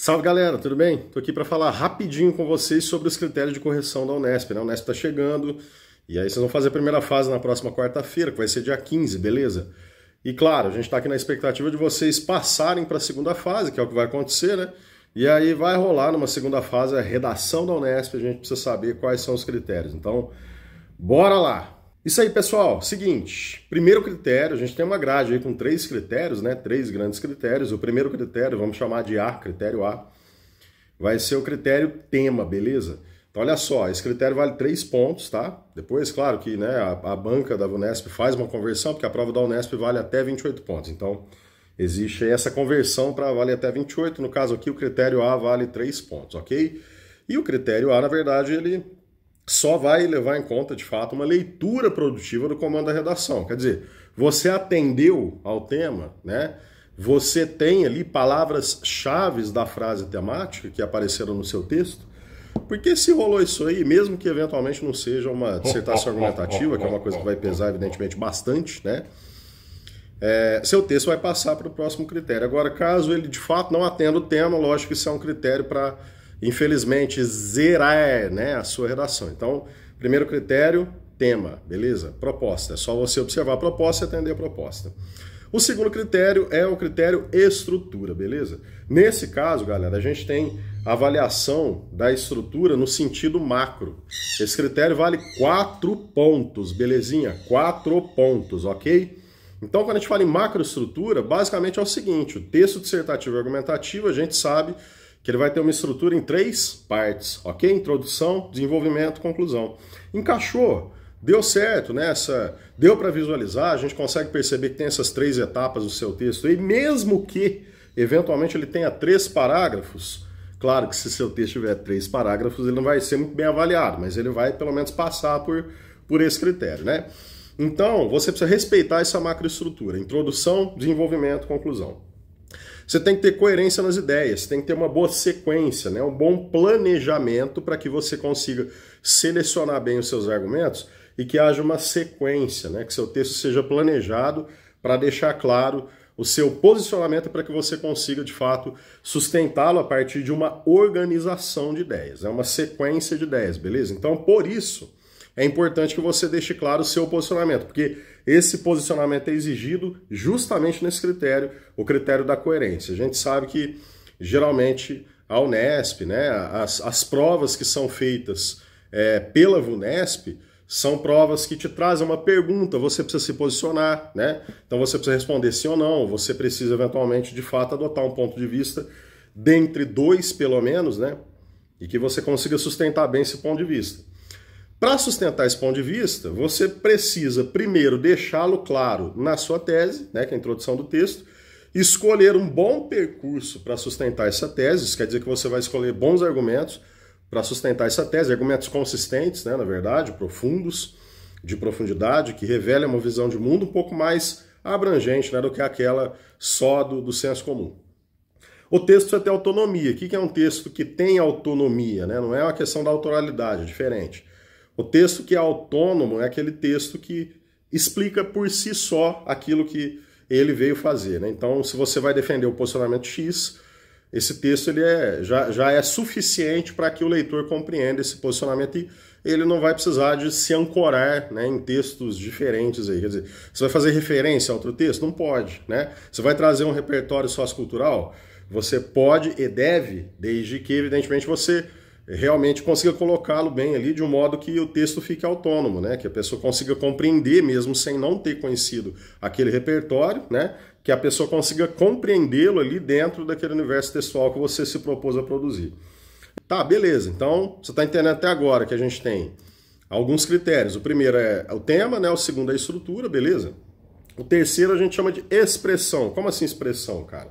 Salve galera, tudo bem? Estou aqui para falar rapidinho com vocês sobre os critérios de correção da Unesp. Né? A Unesp está chegando e aí vocês vão fazer a primeira fase na próxima quarta-feira, que vai ser dia 15, beleza? E claro, a gente está aqui na expectativa de vocês passarem para a segunda fase, que é o que vai acontecer, né? E aí vai rolar numa segunda fase a redação da Unesp, a gente precisa saber quais são os critérios. Então, bora lá! Isso aí, pessoal. Seguinte, primeiro critério, a gente tem uma grade aí com três critérios, né? Três grandes critérios. O primeiro critério, vamos chamar de A, critério A, vai ser o critério tema, beleza? Então, olha só, esse critério vale três pontos, tá? Depois, claro que né, a, a banca da Unesp faz uma conversão, porque a prova da Unesp vale até 28 pontos. Então, existe essa conversão para valer até 28. No caso aqui, o critério A vale três pontos, ok? E o critério A, na verdade, ele só vai levar em conta, de fato, uma leitura produtiva do comando da redação. Quer dizer, você atendeu ao tema, né? Você tem ali palavras chaves da frase temática que apareceram no seu texto. Porque se rolou isso aí, mesmo que eventualmente não seja uma dissertação argumentativa, que é uma coisa que vai pesar, evidentemente, bastante, né? É, seu texto vai passar para o próximo critério. Agora, caso ele de fato não atenda o tema, lógico que isso é um critério para infelizmente, zerar né, a sua redação. Então, primeiro critério, tema, beleza? Proposta. É só você observar a proposta e atender a proposta. O segundo critério é o critério estrutura, beleza? Nesse caso, galera, a gente tem avaliação da estrutura no sentido macro. Esse critério vale quatro pontos, belezinha? Quatro pontos, ok? Então, quando a gente fala em macroestrutura, basicamente é o seguinte: o texto dissertativo e argumentativo, a gente sabe que ele vai ter uma estrutura em três partes, ok? Introdução, desenvolvimento, conclusão. Encaixou, deu certo nessa, deu para visualizar, a gente consegue perceber que tem essas três etapas do seu texto, e mesmo que eventualmente ele tenha três parágrafos, claro que se seu texto tiver três parágrafos, ele não vai ser muito bem avaliado, mas ele vai pelo menos passar por, por esse critério, né? Então, você precisa respeitar essa macroestrutura: introdução, desenvolvimento, conclusão. Você tem que ter coerência nas ideias, tem que ter uma boa sequência, né? um bom planejamento para que você consiga selecionar bem os seus argumentos e que haja uma sequência, né? que seu texto seja planejado para deixar claro o seu posicionamento para que você consiga de fato sustentá-lo a partir de uma organização de ideias, é né? uma sequência de ideias, beleza? Então, por isso, é importante que você deixe claro o seu posicionamento, porque esse posicionamento é exigido justamente nesse critério, o critério da coerência. A gente sabe que geralmente a Unesp, né, as, as provas que são feitas é, pela Unesp são provas que te trazem uma pergunta, você precisa se posicionar, né? Então você precisa responder sim ou não, você precisa eventualmente de fato adotar um ponto de vista dentre dois pelo menos, né? E que você consiga sustentar bem esse ponto de vista. Para sustentar esse ponto de vista, você precisa primeiro deixá-lo claro na sua tese, né, que é a introdução do texto, escolher um bom percurso para sustentar essa tese, isso quer dizer que você vai escolher bons argumentos para sustentar essa tese, argumentos consistentes, né, na verdade, profundos, de profundidade, que revelem uma visão de mundo um pouco mais abrangente né, do que aquela só do, do senso comum. O texto precisa é ter autonomia. O que é um texto que tem autonomia? Né? Não é uma questão da autoralidade, é diferente. O texto que é autônomo é aquele texto que explica por si só aquilo que ele veio fazer. Né? Então, se você vai defender o posicionamento X, esse texto ele é, já, já é suficiente para que o leitor compreenda esse posicionamento e ele não vai precisar de se ancorar né, em textos diferentes. Aí. Quer dizer, você vai fazer referência a outro texto? Não pode. Né? Você vai trazer um repertório sociocultural? Você pode e deve, desde que, evidentemente, você realmente consiga colocá-lo bem ali de um modo que o texto fique autônomo, né? Que a pessoa consiga compreender mesmo sem não ter conhecido aquele repertório, né? Que a pessoa consiga compreendê-lo ali dentro daquele universo textual que você se propôs a produzir. Tá, beleza. Então, você está entendendo até agora que a gente tem alguns critérios. O primeiro é o tema, né? O segundo é a estrutura, beleza? O terceiro a gente chama de expressão. Como assim expressão, cara?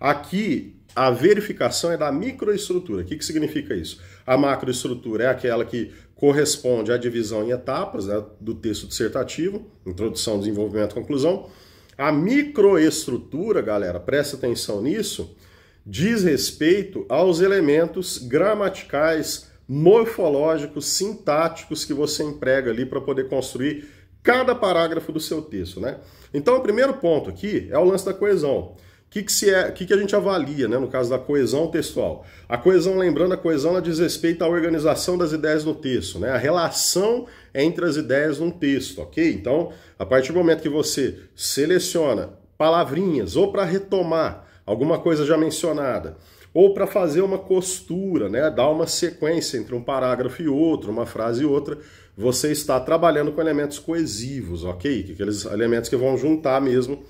Aqui a verificação é da microestrutura. O que, que significa isso? A macroestrutura é aquela que corresponde à divisão em etapas né, do texto dissertativo, introdução, desenvolvimento, conclusão. A microestrutura, galera, presta atenção nisso, diz respeito aos elementos gramaticais, morfológicos, sintáticos que você emprega ali para poder construir cada parágrafo do seu texto, né? Então, o primeiro ponto aqui é o lance da coesão que, que, se é, que, que a gente avalia, né, no caso da coesão textual? A coesão, lembrando, a coesão ela diz respeito à organização das ideias no texto, né, a relação entre as ideias num texto, ok? Então, a partir do momento que você seleciona palavrinhas ou para retomar alguma coisa já mencionada, ou para fazer uma costura, né, dar uma sequência entre um parágrafo e outro, uma frase e outra, você está trabalhando com elementos coesivos, ok? Aqueles elementos que vão juntar mesmo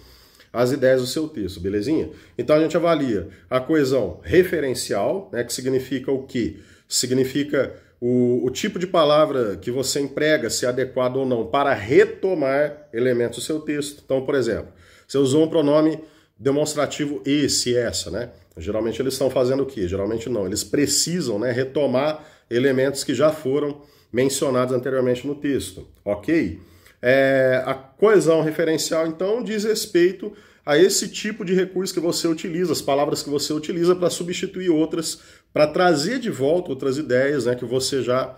as ideias do seu texto, belezinha? Então a gente avalia a coesão referencial, né, que significa o quê? Significa o, o, tipo de palavra que você emprega, se é adequado ou não, para retomar elementos do seu texto. Então, por exemplo, você usou um pronome demonstrativo esse, essa, né? Geralmente eles estão fazendo o quê? Geralmente não, eles precisam né, retomar elementos que já foram mencionados anteriormente no texto, ok? É, a coesão referencial, então, diz respeito a esse tipo de recurso que você utiliza, as palavras que você utiliza para substituir outras, para trazer de volta outras ideias né, que você já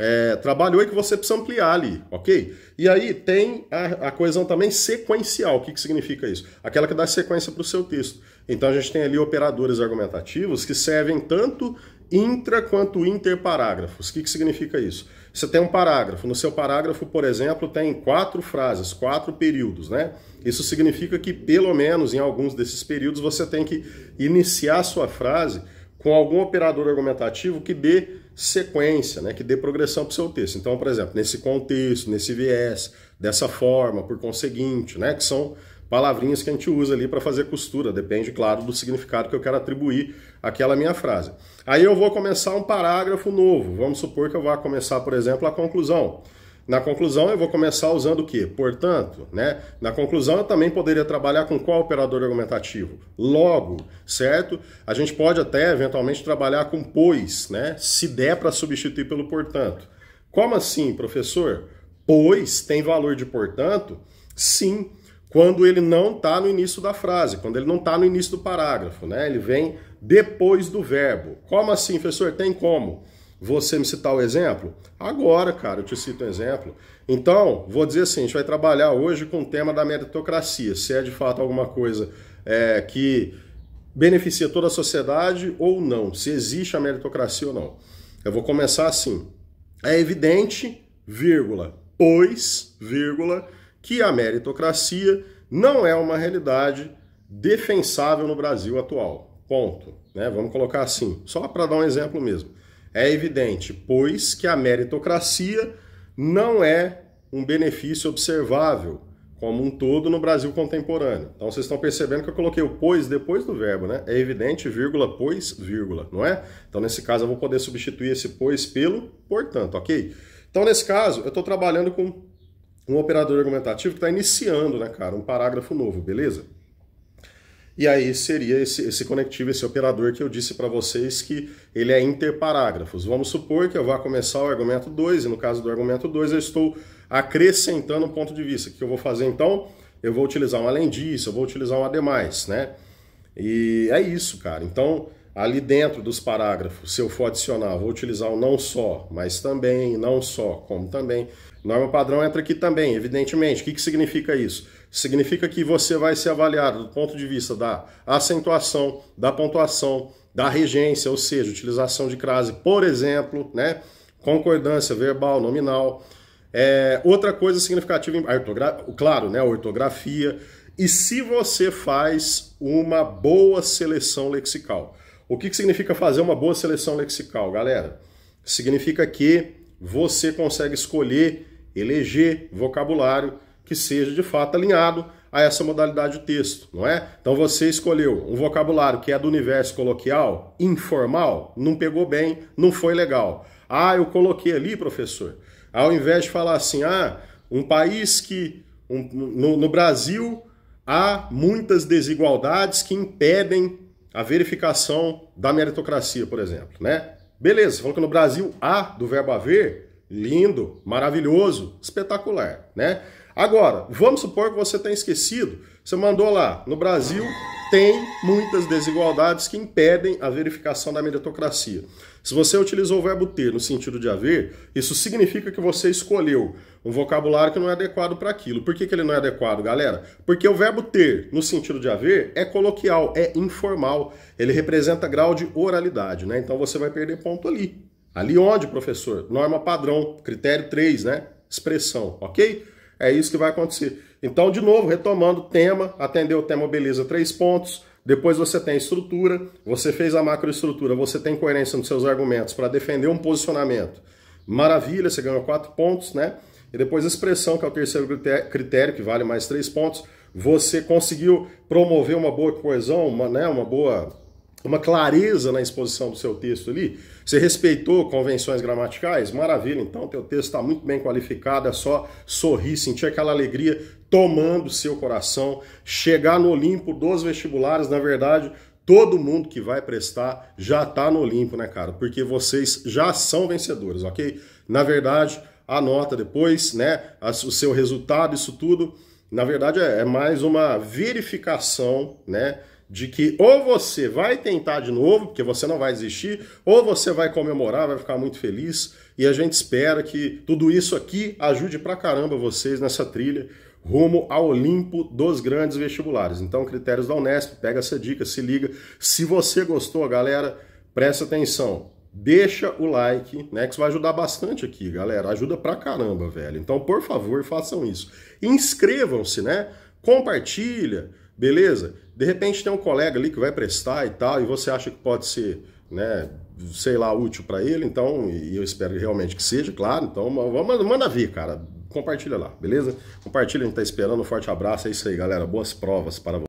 é, trabalhou e que você precisa ampliar ali, ok? E aí tem a, a coesão também sequencial. O que, que significa isso? Aquela que dá sequência para o seu texto. Então a gente tem ali operadores argumentativos que servem tanto intra quanto interparágrafos. O que, que significa isso? Você tem um parágrafo. No seu parágrafo, por exemplo, tem quatro frases, quatro períodos, né? Isso significa que, pelo menos em alguns desses períodos, você tem que iniciar sua frase com algum operador argumentativo que dê sequência, né, que dê progressão para o seu texto. Então, por exemplo, nesse contexto, nesse viés, dessa forma, por conseguinte, né, que são palavrinhas que a gente usa ali para fazer costura, depende, claro, do significado que eu quero atribuir àquela minha frase. Aí eu vou começar um parágrafo novo, vamos supor que eu vá começar, por exemplo, a conclusão. Na conclusão, eu vou começar usando o quê? Portanto, né? Na conclusão, eu também poderia trabalhar com qual operador argumentativo? Logo, certo? A gente pode até, eventualmente, trabalhar com pois, né? Se der para substituir pelo portanto. Como assim, professor? Pois tem valor de portanto? Sim, quando ele não está no início da frase, quando ele não está no início do parágrafo, né? Ele vem depois do verbo. Como assim, professor? Tem como? você me citar o exemplo? Agora, cara, eu te cito um exemplo. Então, vou dizer assim: a gente vai trabalhar hoje com o tema da meritocracia. Se é de fato alguma coisa é, que beneficia toda a sociedade ou não, se existe a meritocracia ou não. Eu vou começar assim. É evidente, vírgula, pois, vírgula, que a meritocracia não é uma realidade defensável no Brasil atual. Ponto. Né? Vamos colocar assim, só para dar um exemplo mesmo. É evidente, pois que a meritocracia não é um benefício observável como um todo no Brasil contemporâneo. Então vocês estão percebendo que eu coloquei o pois depois do verbo, né? É evidente, vírgula, pois, vírgula, não é? Então nesse caso eu vou poder substituir esse pois pelo portanto, ok? Então nesse caso eu estou trabalhando com um operador argumentativo que está iniciando, né, cara, um parágrafo novo, beleza? E aí seria esse, esse conectivo, esse operador que eu disse para vocês que ele é interparágrafos. Vamos supor que eu vá começar o argumento 2, e no caso do argumento 2 eu estou acrescentando um ponto de vista. O que eu vou fazer então? Eu vou utilizar um além disso, eu vou utilizar um ademais, né? E é isso, cara. Então, ali dentro dos parágrafos, se eu for adicionar, eu vou utilizar o não só, mas também, não só, como também. Norma padrão entra aqui também, evidentemente. O que, que significa isso? significa que você vai ser avaliado do ponto de vista da acentuação, da pontuação, da regência, ou seja, utilização de crase, por exemplo, né? concordância verbal, nominal. É, outra coisa significativa, claro, né? ortografia. E se você faz uma boa seleção lexical. O que, que significa fazer uma boa seleção lexical, galera? Significa que você consegue escolher, eleger vocabulário que seja de fato alinhado a essa modalidade do texto, não é? Então você escolheu um vocabulário que é do universo coloquial, informal, não pegou bem, não foi legal. Ah, eu coloquei ali, professor. Ao invés de falar assim, ah, um país que. Um, no, no Brasil há muitas desigualdades que impedem a verificação da meritocracia, por exemplo, né? Beleza, falou que no Brasil há do verbo haver, lindo, maravilhoso, espetacular, né? Agora, vamos supor que você tenha esquecido, você mandou lá, no Brasil tem muitas desigualdades que impedem a verificação da meritocracia. Se você utilizou o verbo ter no sentido de haver, isso significa que você escolheu um vocabulário que não é adequado para aquilo. Por que, que ele não é adequado, galera? Porque o verbo ter no sentido de haver é coloquial, é informal, ele representa grau de oralidade, né? Então você vai perder ponto ali. Ali onde, professor? Norma padrão, critério 3, né? Expressão, ok? É isso que vai acontecer. Então, de novo, retomando tema, atendeu o tema Beleza, três pontos. Depois você tem estrutura, você fez a macroestrutura, você tem coerência nos seus argumentos para defender um posicionamento. Maravilha, você ganhou quatro pontos, né? E depois expressão, que é o terceiro critério, que vale mais três pontos. Você conseguiu promover uma boa coesão, uma, né, uma boa uma clareza na exposição do seu texto ali. Você respeitou convenções gramaticais? Maravilha, então teu texto está muito bem qualificado, é só sorrir, sentir aquela alegria tomando seu coração, chegar no Olimpo dos vestibulares, na verdade, todo mundo que vai prestar já está no Olimpo, né, cara? Porque vocês já são vencedores, ok? Na verdade, a nota depois, né, o seu resultado, isso tudo, na verdade é, é mais uma verificação, né, de que ou você vai tentar de novo, porque você não vai desistir, ou você vai comemorar, vai ficar muito feliz. E a gente espera que tudo isso aqui ajude pra caramba vocês nessa trilha rumo ao Olimpo dos grandes vestibulares. Então, critérios da Unesp, pega essa dica, se liga. Se você gostou, galera, presta atenção. Deixa o like, né? Que isso vai ajudar bastante aqui, galera. Ajuda pra caramba, velho. Então, por favor, façam isso. Inscrevam-se, né? Compartilha Beleza? De repente tem um colega ali que vai prestar e tal, e você acha que pode ser, né, sei lá, útil para ele, então, e eu espero realmente que seja, claro. Então, manda, vir ver, cara. Compartilha lá, beleza? Compartilha, a gente tá esperando. Um forte abraço, é isso aí, galera. Boas provas para vocês.